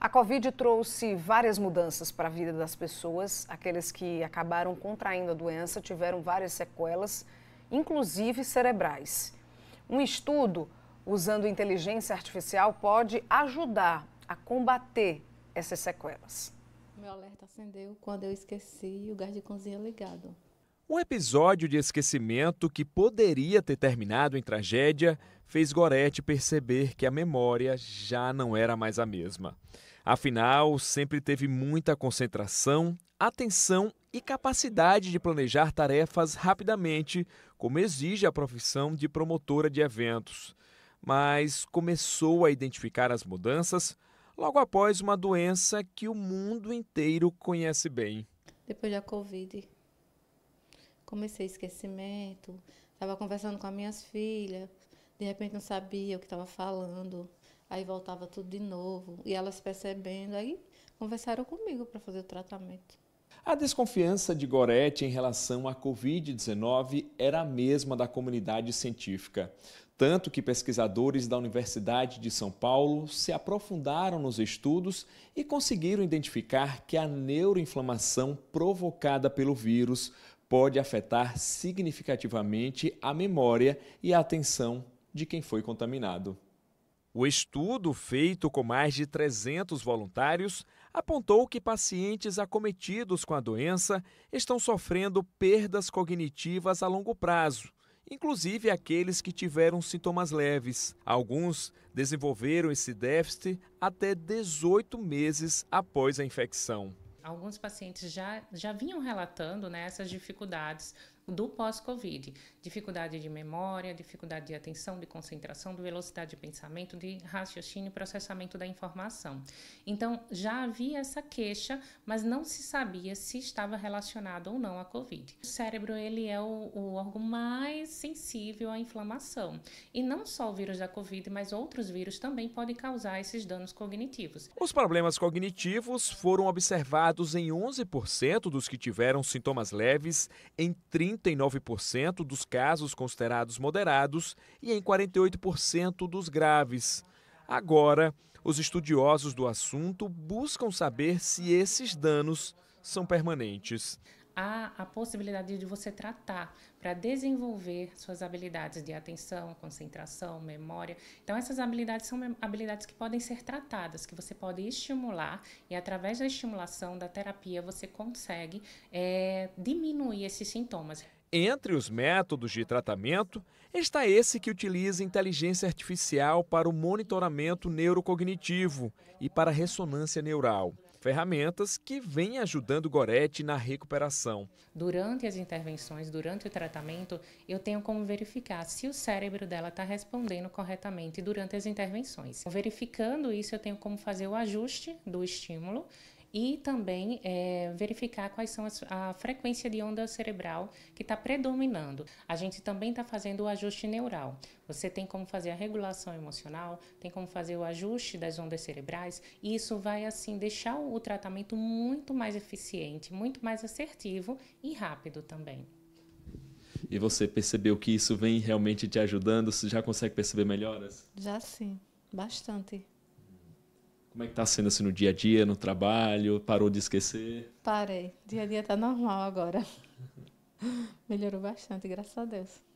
A Covid trouxe várias mudanças para a vida das pessoas. Aqueles que acabaram contraindo a doença tiveram várias sequelas, inclusive cerebrais. Um estudo usando inteligência artificial pode ajudar a combater essas sequelas. Meu alerta acendeu quando eu esqueci o gás de cozinha ligado. Um episódio de esquecimento que poderia ter terminado em tragédia fez Gorete perceber que a memória já não era mais a mesma. Afinal, sempre teve muita concentração, atenção e capacidade de planejar tarefas rapidamente, como exige a profissão de promotora de eventos. Mas começou a identificar as mudanças logo após uma doença que o mundo inteiro conhece bem. Depois da Covid, comecei esquecimento, estava conversando com as minhas filhas, de repente não sabia o que estava falando aí voltava tudo de novo. E elas percebendo, aí conversaram comigo para fazer o tratamento. A desconfiança de Goretti em relação à Covid-19 era a mesma da comunidade científica. Tanto que pesquisadores da Universidade de São Paulo se aprofundaram nos estudos e conseguiram identificar que a neuroinflamação provocada pelo vírus pode afetar significativamente a memória e a atenção de quem foi contaminado. O estudo, feito com mais de 300 voluntários, apontou que pacientes acometidos com a doença estão sofrendo perdas cognitivas a longo prazo, inclusive aqueles que tiveram sintomas leves. Alguns desenvolveram esse déficit até 18 meses após a infecção. Alguns pacientes já, já vinham relatando né, essas dificuldades do pós-Covid. Dificuldade de memória, dificuldade de atenção, de concentração, de velocidade de pensamento, de raciocínio e processamento da informação. Então, já havia essa queixa, mas não se sabia se estava relacionado ou não à Covid. O cérebro ele é o, o órgão mais sensível à inflamação. E não só o vírus da Covid, mas outros vírus também podem causar esses danos cognitivos. Os problemas cognitivos foram observados em 11% dos que tiveram sintomas leves, em 30 9% dos casos considerados moderados e em 48% dos graves. Agora, os estudiosos do assunto buscam saber se esses danos são permanentes há a possibilidade de você tratar para desenvolver suas habilidades de atenção, concentração, memória. Então, essas habilidades são habilidades que podem ser tratadas, que você pode estimular e, através da estimulação da terapia, você consegue é, diminuir esses sintomas. Entre os métodos de tratamento está esse que utiliza inteligência artificial para o monitoramento neurocognitivo e para ressonância neural ferramentas que vêm ajudando Gorete na recuperação. Durante as intervenções, durante o tratamento, eu tenho como verificar se o cérebro dela está respondendo corretamente durante as intervenções. Verificando isso, eu tenho como fazer o ajuste do estímulo e também é, verificar quais são as, a frequência de onda cerebral que está predominando. A gente também está fazendo o ajuste neural. Você tem como fazer a regulação emocional, tem como fazer o ajuste das ondas cerebrais, e isso vai assim deixar o tratamento muito mais eficiente, muito mais assertivo e rápido também. E você percebeu que isso vem realmente te ajudando? Você já consegue perceber melhoras? Já sim, bastante. Como é que tá sendo assim no dia a dia, no trabalho? Parou de esquecer? Parei. Dia a dia tá normal agora. Melhorou bastante, graças a Deus.